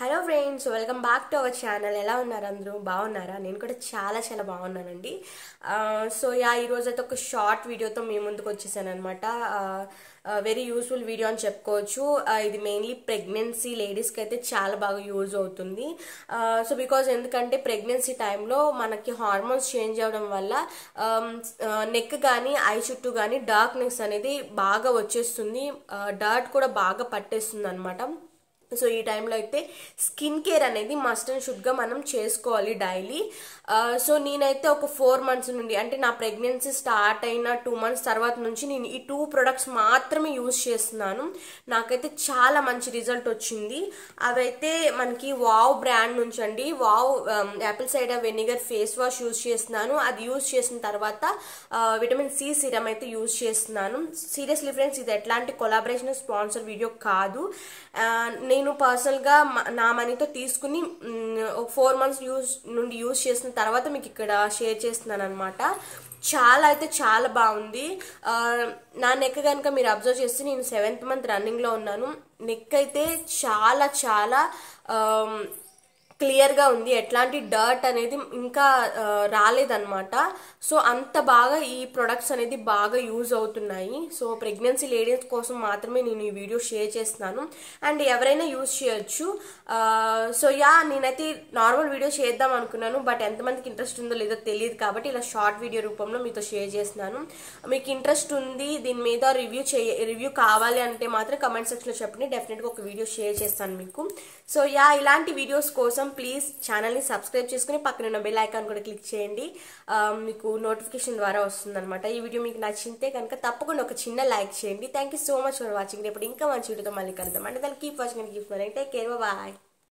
hello friends welcome back to our channel ఎలా ఉన్నారు అందరూ బాగున్నారా నేను కూడా చాలా చాలా బాగున్నానండి సో యా ఈరోజు అయితే ఒక షార్ట్ వీడియోతో మీ ముందుకు వచ్చేసాను అనమాట వెరీ యూస్ఫుల్ వీడియో అని చెప్పుకోవచ్చు ఇది మెయిన్లీ ప్రెగ్నెన్సీ లేడీస్కి అయితే చాలా బాగా యూజ్ అవుతుంది సో బికాజ్ ఎందుకంటే ప్రెగ్నెన్సీ టైంలో మనకి హార్మోన్స్ చేంజ్ అవ్వడం వల్ల నెక్ కానీ ఐ చుట్టూ కానీ డార్క్నెస్ అనేది బాగా వచ్చేస్తుంది డర్ట్ కూడా బాగా పట్టేస్తుంది అనమాట సో ఈ టైంలో అయితే స్కిన్ కేర్ అనేది మస్ట్ అండ్ షుడ్గా మనం చేసుకోవాలి డైలీ సో నేనైతే ఒక ఫోర్ మంత్స్ నుండి అంటే నా ప్రెగ్నెన్సీ స్టార్ట్ అయిన టూ మంత్స్ తర్వాత నుంచి నేను ఈ టూ ప్రొడక్ట్స్ మాత్రమే యూజ్ చేస్తున్నాను నాకైతే చాలా మంచి రిజల్ట్ వచ్చింది అవైతే మనకి వావ్ బ్రాండ్ నుంచి అండి Wow apple cider vinegar face wash use చేస్తున్నాను అది యూజ్ చేసిన తర్వాత విటమిన్ సి సిరమ్ అయితే యూజ్ చేస్తున్నాను సీరియస్లీ ఫ్రెండ్స్ ఇది ఎట్లాంటి కొలాబరేషన్ స్పాన్సర్ వీడియో కాదు నేను పర్సనల్గా నా మనీతో తీసుకుని ఒక ఫోర్ మంత్స్ యూస్ నుండి యూస్ చేసిన తర్వాత మీకు ఇక్కడ షేర్ చేస్తున్నాను అనమాట చాలా అయితే చాలా బాగుంది నా నెక్ కనుక మీరు అబ్జర్వ్ చేస్తే నేను సెవెంత్ మంత్ రన్నింగ్లో ఉన్నాను నెక్ అయితే చాలా చాలా క్లియర్గా ఉంది ఎట్లాంటి డర్ట్ అనేది ఇంకా రాలేదన్నమాట సో అంత బాగా ఈ ప్రొడక్ట్స్ అనేది బాగా యూజ్ అవుతున్నాయి సో ప్రెగ్నెన్సీ లేడీస్ కోసం మాత్రమే నేను ఈ వీడియో షేర్ చేస్తున్నాను అండ్ ఎవరైనా యూజ్ చేయొచ్చు సో యా నేనైతే నార్మల్ వీడియో చేద్దాం అనుకున్నాను బట్ ఎంతమందికి ఇంట్రెస్ట్ ఉందో లేదో తెలియదు కాబట్టి ఇలా షార్ట్ వీడియో రూపంలో మీతో షేర్ చేస్తున్నాను మీకు ఇంట్రెస్ట్ ఉంది దీని మీద రివ్యూ చేయ రివ్యూ కావాలి అంటే మాత్రం కమెంట్ సెక్షన్లో చెప్పండి డెఫినెట్గా ఒక వీడియో షేర్ చేస్తాను మీకు సో యా ఇలాంటి వీడియోస్ కోసం ప్లీజ్ ఛానల్ని సబ్స్క్రైబ్ చేసుకుని పక్కన బెల్ ఐకాన్ కూడా క్లిక్ చేయండి మీకు నోటిఫికేషన్ ద్వారా వస్తుందన్నమాట ఈ వీడియో మీకు నచ్చితే కనుక తప్పకుండా ఒక చిన్న లైక్ చేయండి thank so much for watching రేపు ఇంకా మంచి వీడియోతో మళ్ళీ కలుద్దాం అంటే దాన్ని keep watching keep take care bye